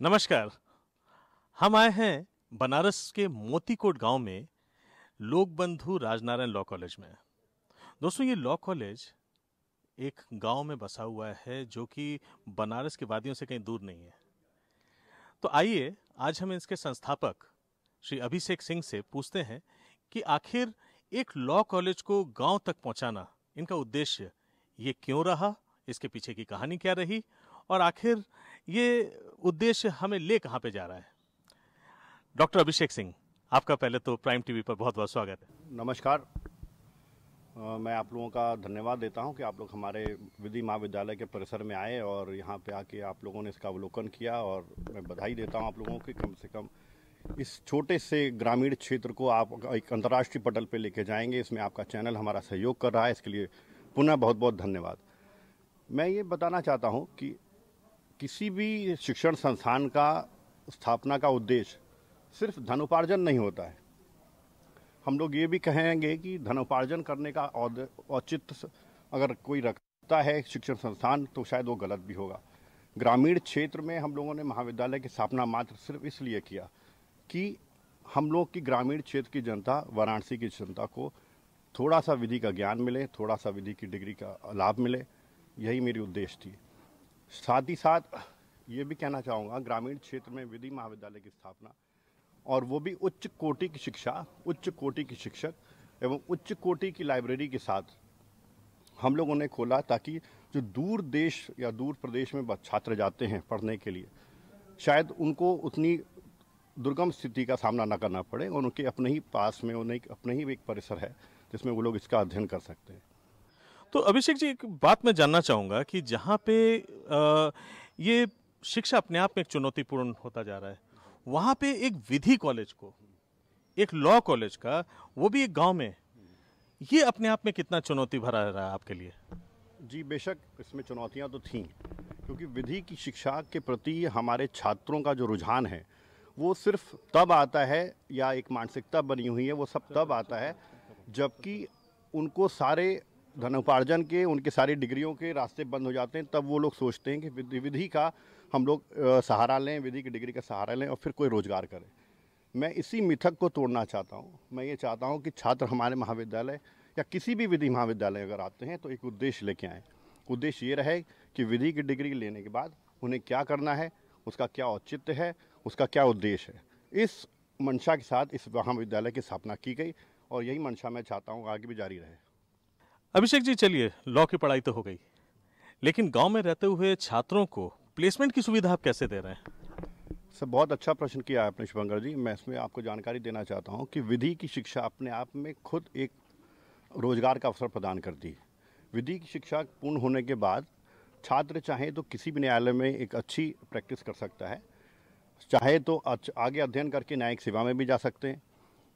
नमस्कार हम आए हैं बनारस के मोतीकोट गांव में लोक बंधु राजनारायण लॉ कॉलेज में दोस्तों ये लॉ कॉलेज एक गांव में बसा हुआ है जो कि बनारस की वादियों से कहीं दूर नहीं है तो आइए आज हम इसके संस्थापक श्री अभिषेक सिंह से पूछते हैं कि आखिर एक लॉ कॉलेज को गांव तक पहुंचाना इनका उद्देश्य ये क्यों रहा इसके पीछे की कहानी क्या रही और आखिर ये उद्देश्य हमें ले कहाँ पे जा रहा है डॉक्टर अभिषेक सिंह आपका पहले तो प्राइम टीवी पर बहुत बहुत स्वागत है नमस्कार मैं आप लोगों का धन्यवाद देता हूं कि आप लोग हमारे विधि महाविद्यालय के परिसर में आए और यहां पे आके आप लोगों ने इसका अवलोकन किया और मैं बधाई देता हूं आप लोगों की कम से कम इस छोटे से ग्रामीण क्षेत्र को आप एक अंतर्राष्ट्रीय पटल पर लेके जाएंगे इसमें आपका चैनल हमारा सहयोग कर रहा है इसके लिए पुनः बहुत बहुत धन्यवाद मैं ये बताना चाहता हूँ कि किसी भी शिक्षण संस्थान का स्थापना का उद्देश्य सिर्फ धनोपार्जन नहीं होता है हम लोग ये भी कहेंगे कि धनोपार्जन करने का औचित्य अगर कोई रखता है शिक्षण संस्थान तो शायद वो गलत भी होगा ग्रामीण क्षेत्र में हम लोगों ने महाविद्यालय की स्थापना मात्र सिर्फ इसलिए किया कि हम लोग की ग्रामीण क्षेत्र की जनता वाराणसी की जनता को थोड़ा सा विधि का ज्ञान मिले थोड़ा सा विधि की डिग्री का लाभ मिले यही मेरी उद्देश्य थी साथ ही साथ ये भी कहना चाहूँगा ग्रामीण क्षेत्र में विधि महाविद्यालय की स्थापना और वो भी उच्च कोटि की शिक्षा उच्च कोटि की शिक्षक एवं उच्च कोटि की लाइब्रेरी के साथ हम लोगों ने खोला ताकि जो दूर देश या दूर प्रदेश में छात्र जाते हैं पढ़ने के लिए शायद उनको उतनी दुर्गम स्थिति का सामना ना करना पड़े और उनके अपने ही पास में उन्हें अपने ही एक परिसर है जिसमें वो लोग इसका अध्ययन कर सकते हैं तो अभिषेक जी एक बात मैं जानना चाहूँगा कि जहाँ पे आ, ये शिक्षा अपने आप में एक चुनौतीपूर्ण होता जा रहा है वहाँ पे एक विधि कॉलेज को एक लॉ कॉलेज का वो भी एक गांव में ये अपने आप में कितना चुनौती भरा रहा है आपके लिए जी बेशक इसमें चुनौतियाँ तो थीं क्योंकि विधि की शिक्षा के प्रति हमारे छात्रों का जो रुझान है वो सिर्फ तब आता है या एक मानसिकता बनी हुई है वो सब तब आता है जबकि उनको सारे धन उपार्जन के उनके सारी डिग्रियों के रास्ते बंद हो जाते हैं तब वो लोग सोचते हैं कि विधि का हम लोग सहारा लें विधि की डिग्री का सहारा लें और फिर कोई रोज़गार करें मैं इसी मिथक को तोड़ना चाहता हूँ मैं ये चाहता हूँ कि छात्र हमारे महाविद्यालय या किसी भी विधि महाविद्यालय अगर आते हैं तो एक उद्देश्य लेके आएँ उद्देश्य ये रहे कि विधि की डिग्री लेने के बाद उन्हें क्या करना है उसका क्या औचित्य है उसका क्या उद्देश्य है इस मंशा के साथ इस महाविद्यालय की स्थापना की गई और यही मंशा मैं चाहता हूँ आगे भी जारी रहे अभिषेक जी चलिए लॉ की पढ़ाई तो हो गई लेकिन गांव में रहते हुए छात्रों को प्लेसमेंट की सुविधा आप कैसे दे रहे हैं सर बहुत अच्छा प्रश्न किया है आपने शुभंकर जी मैं इसमें आपको जानकारी देना चाहता हूँ कि विधि की शिक्षा अपने आप में खुद एक रोजगार का अवसर प्रदान करती है विधि की शिक्षा पूर्ण होने के बाद छात्र चाहे तो किसी भी न्यायालय में एक अच्छी प्रैक्टिस कर सकता है चाहे तो आगे अध्ययन करके न्यायिक सेवा में भी जा सकते हैं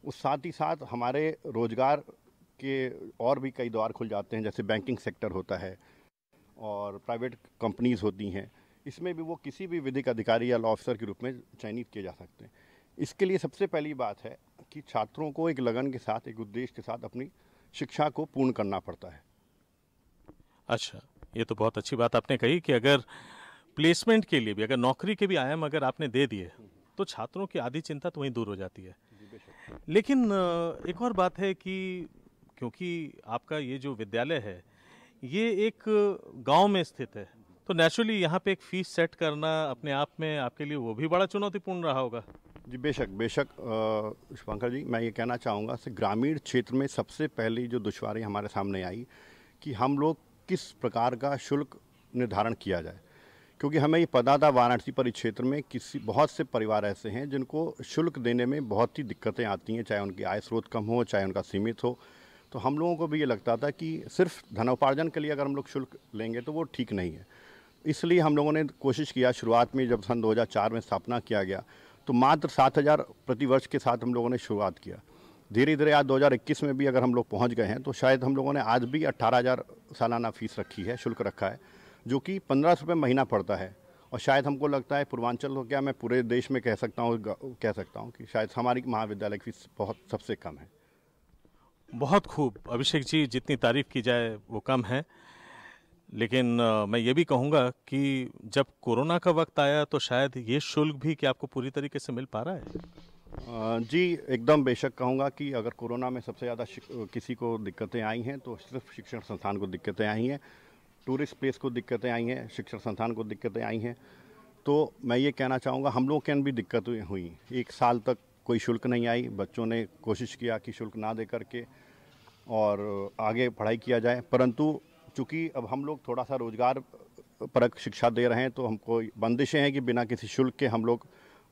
उस साथ ही साथ हमारे रोजगार के और भी कई द्वार खुल जाते हैं जैसे बैंकिंग सेक्टर होता है और प्राइवेट कंपनीज होती हैं इसमें भी वो किसी भी विधिक अधिकारी या लॉ ऑफिसर के रूप में चयनित किए जा सकते हैं इसके लिए सबसे पहली बात है कि छात्रों को एक लगन के साथ एक उद्देश्य के साथ अपनी शिक्षा को पूर्ण करना पड़ता है अच्छा ये तो बहुत अच्छी बात आपने कही कि अगर प्लेसमेंट के लिए भी अगर नौकरी के भी आयाम अगर आपने दे दिए तो छात्रों की आधी चिंता तो वहीं दूर हो जाती है लेकिन एक और बात है कि क्योंकि आपका ये जो विद्यालय है ये एक गांव में स्थित है तो नेचुरली यहाँ पे एक फीस सेट करना अपने आप में आपके लिए वो भी बड़ा चुनौतीपूर्ण रहा होगा जी बेशक बेशक शुभांकर जी मैं ये कहना चाहूँगा कि ग्रामीण क्षेत्र में सबसे पहली जो दुशारी हमारे सामने आई कि हम लोग किस प्रकार का शुल्क निर्धारण किया जाए क्योंकि हमें ये पता था वाराणसी परिक्षेत्र में किसी बहुत से परिवार ऐसे हैं जिनको शुल्क देने में बहुत ही दिक्कतें आती हैं चाहे उनकी आय स्रोत कम हो चाहे उनका सीमित हो तो हम लोगों को भी ये लगता था कि सिर्फ धनोपार्जन के लिए अगर हम लोग शुल्क लेंगे तो वो ठीक नहीं है इसलिए हम लोगों ने कोशिश किया शुरुआत में जब सन 2004 में स्थापना किया गया तो मात्र सात हज़ार प्रतिवर्ष के साथ हम लोगों ने शुरुआत किया धीरे धीरे आज 2021 में भी अगर हम लोग पहुंच गए हैं तो शायद हम लोगों ने आज भी अट्ठारह हज़ार सालाना फ़ीस रखी है शुल्क रखा है जो कि पंद्रह सौ महीना पड़ता है और शायद हमको लगता है पूर्वांचल हो क्या मैं पूरे देश में कह सकता हूँ कह सकता हूँ कि शायद हमारी महाविद्यालय की फीस बहुत सबसे कम है बहुत खूब अभिषेक जी जितनी तारीफ की जाए वो कम है लेकिन मैं ये भी कहूँगा कि जब कोरोना का वक्त आया तो शायद ये शुल्क भी क्या आपको पूरी तरीके से मिल पा रहा है जी एकदम बेशक कहूँगा कि अगर कोरोना में सबसे ज़्यादा किसी को दिक्कतें आई हैं तो सिर्फ शिक्षण संस्थान को दिक्कतें आई हैं टूरिस्ट प्लेस को दिक्कतें आई हैं शिक्षण संस्थान को दिक्कतें आई हैं तो मैं ये कहना चाहूँगा हम लोगों के भी दिक्कतें हुई एक साल तक कोई शुल्क नहीं आई बच्चों ने कोशिश किया कि शुल्क ना दे करके और आगे पढ़ाई किया जाए परंतु चूँकि अब हम लोग थोड़ा सा रोज़गार परक शिक्षा दे रहे हैं तो हमको बंदिशें हैं कि बिना किसी शुल्क के हम लोग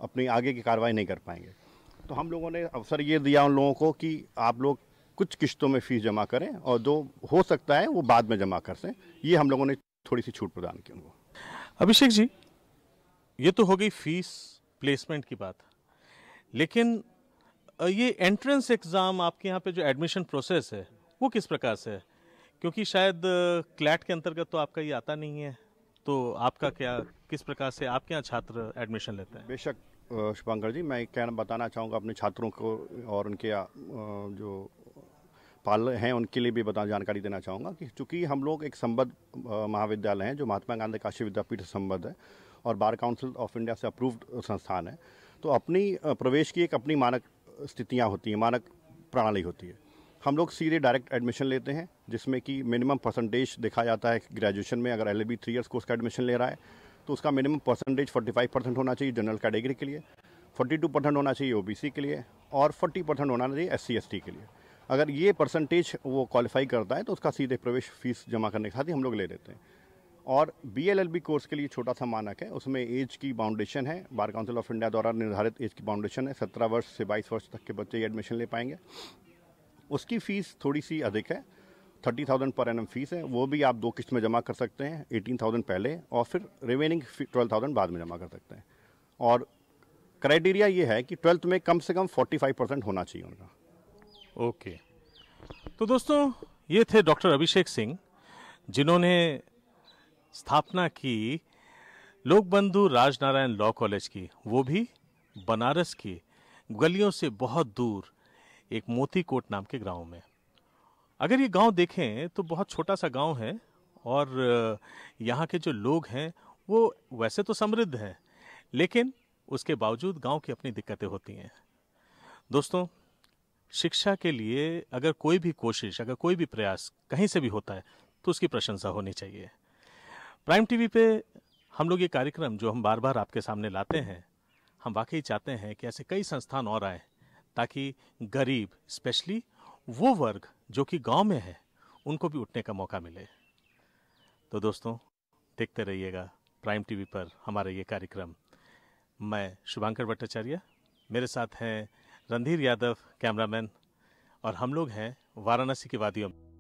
अपनी आगे की कार्रवाई नहीं कर पाएंगे तो हम लोगों ने अवसर ये दिया उन लोगों को कि आप लोग कुछ किश्तों में फ़ीस जमा करें और जो हो सकता है वो बाद में जमा कर सें ये हम लोगों ने थोड़ी सी छूट प्रदान की उनको अभिषेक जी ये तो हो गई फीस प्लेसमेंट की बात लेकिन ये एंट्रेंस एग्ज़ाम आपके यहाँ पे जो एडमिशन प्रोसेस है वो किस प्रकार से है क्योंकि शायद क्लैट के अंतर्गत तो आपका ये आता नहीं है तो आपका क्या किस प्रकार से आपके यहाँ छात्र एडमिशन लेते हैं बेशक शुभंकर जी मैं क्या बताना चाहूँगा अपने छात्रों को और उनके जो पाल हैं उनके लिए भी बता जानकारी देना चाहूँगा कि चूँकि हम लोग एक संबद्ध महाविद्यालय हैं जो महात्मा गांधी काशी विद्यापीठ संबद्ध है और बार काउंसिल ऑफ इंडिया से अप्रूव्ड संस्थान है तो अपनी प्रवेश की एक अपनी मानक स्थितियाँ होती हैं मानक प्रणाली होती है हम लोग सीधे डायरेक्ट एडमिशन लेते हैं जिसमें कि मिनिमम परसेंटेज देखा जाता है ग्रेजुएशन में अगर L B three years course का एडमिशन ले रहा है तो उसका मिनिमम परसेंटेज 45 परसेंट होना चाहिए जनरल कैटेगरी के लिए 42 परसेंट होना चाहिए ओबीसी के लिए और 40 परसेंट होना चाहिए एस सी के लिए अगर ये परसेंटेज वो क्वालिफाई करता है तो उसका सीधे प्रवेश फीस जमा करने के साथ ही हम लोग ले लेते हैं और बी कोर्स के लिए छोटा सा मानक है उसमें एज की बाउंडेशन है बार काउंसिल ऑफ इंडिया द्वारा निर्धारित एज की बाउंडेशन है सत्रह वर्ष से बाईस वर्ष तक के बच्चे एडमिशन ले पाएंगे उसकी फ़ीस थोड़ी सी अधिक है थर्टी थाउजेंड पर एन फीस है वो भी आप दो किस्त में जमा कर सकते हैं एटीन थाउजेंड पहले और फिर रिमेनिंग ट्वेल्व थाउजेंड बाद में जमा कर सकते हैं और क्राइटेरिया ये है कि ट्वेल्थ में कम से कम फोर्टी फाइव परसेंट होना चाहिए उनका ओके okay. तो दोस्तों ये थे डॉक्टर अभिषेक सिंह जिन्होंने स्थापना की लोकबंधु राजनारायण लॉ कॉलेज की वो भी बनारस की गलियों से बहुत दूर एक मोती कोट नाम के गांव में अगर ये गांव देखें तो बहुत छोटा सा गांव है और यहाँ के जो लोग हैं वो वैसे तो समृद्ध हैं लेकिन उसके बावजूद गांव की अपनी दिक्कतें होती हैं दोस्तों शिक्षा के लिए अगर कोई भी कोशिश अगर कोई भी प्रयास कहीं से भी होता है तो उसकी प्रशंसा होनी चाहिए प्राइम टीवी पे हम लोग ये कार्यक्रम जो हम बार बार आपके सामने लाते हैं हम वाकई चाहते हैं कि ऐसे कई संस्थान और आए ताकि गरीब स्पेशली वो वर्ग जो कि गांव में है उनको भी उठने का मौका मिले तो दोस्तों देखते रहिएगा प्राइम टीवी पर हमारा ये कार्यक्रम मैं शुभांकर भट्टाचार्य मेरे साथ हैं रणधीर यादव कैमरामैन और हम लोग हैं वाराणसी के वादियों में